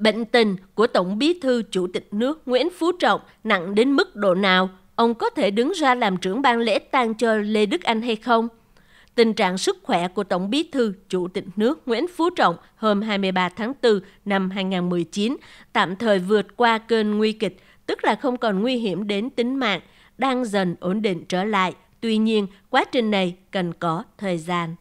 Bệnh tình của Tổng bí thư Chủ tịch nước Nguyễn Phú Trọng nặng đến mức độ nào? Ông có thể đứng ra làm trưởng ban lễ tang cho Lê Đức Anh hay không? Tình trạng sức khỏe của Tổng bí thư Chủ tịch nước Nguyễn Phú Trọng hôm 23 tháng 4 năm 2019 tạm thời vượt qua cơn nguy kịch, tức là không còn nguy hiểm đến tính mạng, đang dần ổn định trở lại. Tuy nhiên, quá trình này cần có thời gian.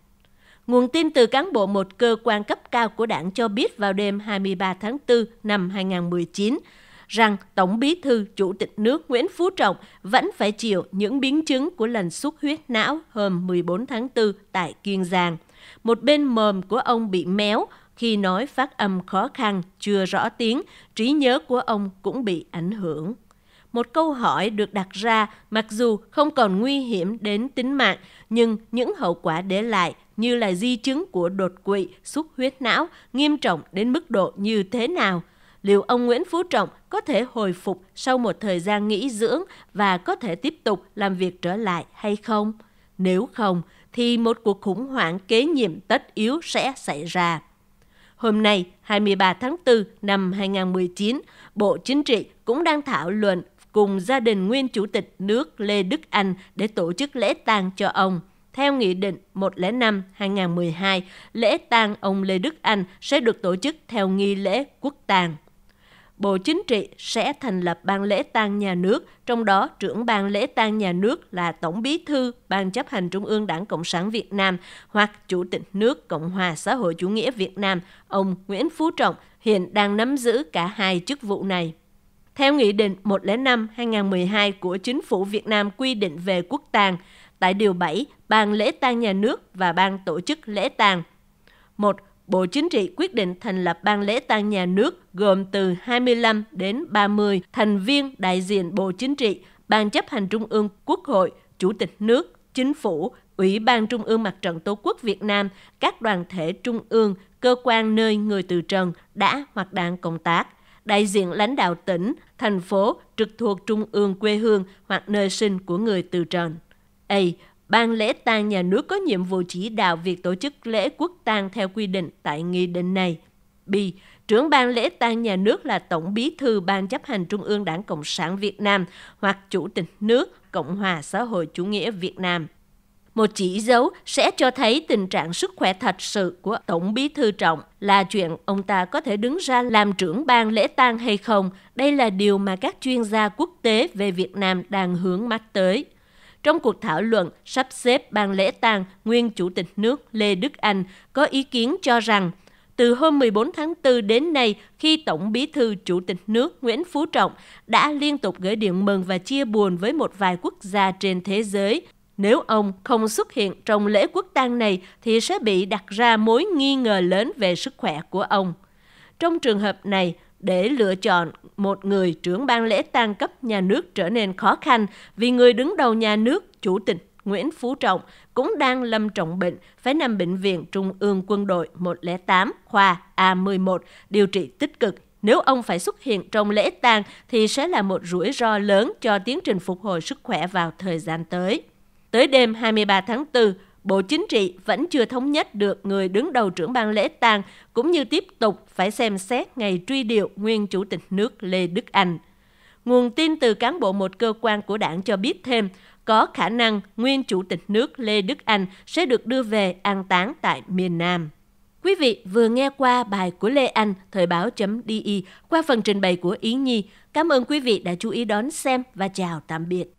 Nguồn tin từ cán bộ một cơ quan cấp cao của đảng cho biết vào đêm 23 tháng 4 năm 2019 rằng Tổng bí thư Chủ tịch nước Nguyễn Phú Trọng vẫn phải chịu những biến chứng của lần xuất huyết não hôm 14 tháng 4 tại Kiên Giang. Một bên mồm của ông bị méo khi nói phát âm khó khăn, chưa rõ tiếng, trí nhớ của ông cũng bị ảnh hưởng một câu hỏi được đặt ra mặc dù không còn nguy hiểm đến tính mạng nhưng những hậu quả để lại như là di chứng của đột quỵ, xuất huyết não nghiêm trọng đến mức độ như thế nào? Liệu ông Nguyễn Phú Trọng có thể hồi phục sau một thời gian nghỉ dưỡng và có thể tiếp tục làm việc trở lại hay không? Nếu không, thì một cuộc khủng hoảng kế nhiệm tất yếu sẽ xảy ra. Hôm nay, 23 tháng 4 năm 2019, Bộ Chính trị cũng đang thảo luận cùng gia đình nguyên Chủ tịch nước Lê Đức Anh để tổ chức lễ tang cho ông. Theo Nghị định 105-2012, lễ tang ông Lê Đức Anh sẽ được tổ chức theo nghi lễ quốc tang. Bộ Chính trị sẽ thành lập ban lễ tang nhà nước, trong đó trưởng ban lễ tang nhà nước là Tổng Bí thư Ban chấp hành Trung ương Đảng Cộng sản Việt Nam hoặc Chủ tịch nước Cộng hòa xã hội chủ nghĩa Việt Nam, ông Nguyễn Phú Trọng hiện đang nắm giữ cả hai chức vụ này. Theo Nghị định 105-2012 của Chính phủ Việt Nam quy định về quốc tàng, tại Điều 7, Ban lễ tang nhà nước và Ban tổ chức lễ tang. 1. Bộ Chính trị quyết định thành lập Ban lễ tang nhà nước gồm từ 25 đến 30 thành viên đại diện Bộ Chính trị, Ban chấp hành Trung ương Quốc hội, Chủ tịch nước, Chính phủ, Ủy ban Trung ương Mặt trận Tổ quốc Việt Nam, các đoàn thể trung ương, cơ quan nơi người từ trần đã hoặc đang công tác đại diện lãnh đạo tỉnh, thành phố trực thuộc trung ương quê hương hoặc nơi sinh của người từ trần. A. Ban lễ tang nhà nước có nhiệm vụ chỉ đạo việc tổ chức lễ quốc tang theo quy định tại nghị định này. B. Trưởng ban lễ tang nhà nước là Tổng Bí thư Ban chấp hành Trung ương Đảng Cộng sản Việt Nam hoặc Chủ tịch nước Cộng hòa xã hội chủ nghĩa Việt Nam. Một chỉ dấu sẽ cho thấy tình trạng sức khỏe thật sự của Tổng bí thư Trọng là chuyện ông ta có thể đứng ra làm trưởng ban lễ tang hay không. Đây là điều mà các chuyên gia quốc tế về Việt Nam đang hướng mắt tới. Trong cuộc thảo luận sắp xếp ban lễ tang, nguyên chủ tịch nước Lê Đức Anh có ý kiến cho rằng từ hôm 14 tháng 4 đến nay khi Tổng Bí thư Chủ tịch nước Nguyễn Phú Trọng đã liên tục gửi điện mừng và chia buồn với một vài quốc gia trên thế giới nếu ông không xuất hiện trong lễ quốc tang này thì sẽ bị đặt ra mối nghi ngờ lớn về sức khỏe của ông. Trong trường hợp này, để lựa chọn một người trưởng ban lễ tang cấp nhà nước trở nên khó khăn vì người đứng đầu nhà nước, chủ tịch Nguyễn Phú Trọng cũng đang lâm trọng bệnh, phải nằm bệnh viện Trung ương quân đội 108 khoa A11 điều trị tích cực. Nếu ông phải xuất hiện trong lễ tang thì sẽ là một rủi ro lớn cho tiến trình phục hồi sức khỏe vào thời gian tới. Tới đêm 23 tháng 4, Bộ Chính trị vẫn chưa thống nhất được người đứng đầu trưởng ban lễ tang cũng như tiếp tục phải xem xét ngày truy điệu nguyên Chủ tịch nước Lê Đức Anh. Nguồn tin từ cán bộ một cơ quan của đảng cho biết thêm, có khả năng nguyên Chủ tịch nước Lê Đức Anh sẽ được đưa về an táng tại miền Nam. Quý vị vừa nghe qua bài của Lê Anh, thời báo.di qua phần trình bày của Ý Nhi. Cảm ơn quý vị đã chú ý đón xem và chào tạm biệt.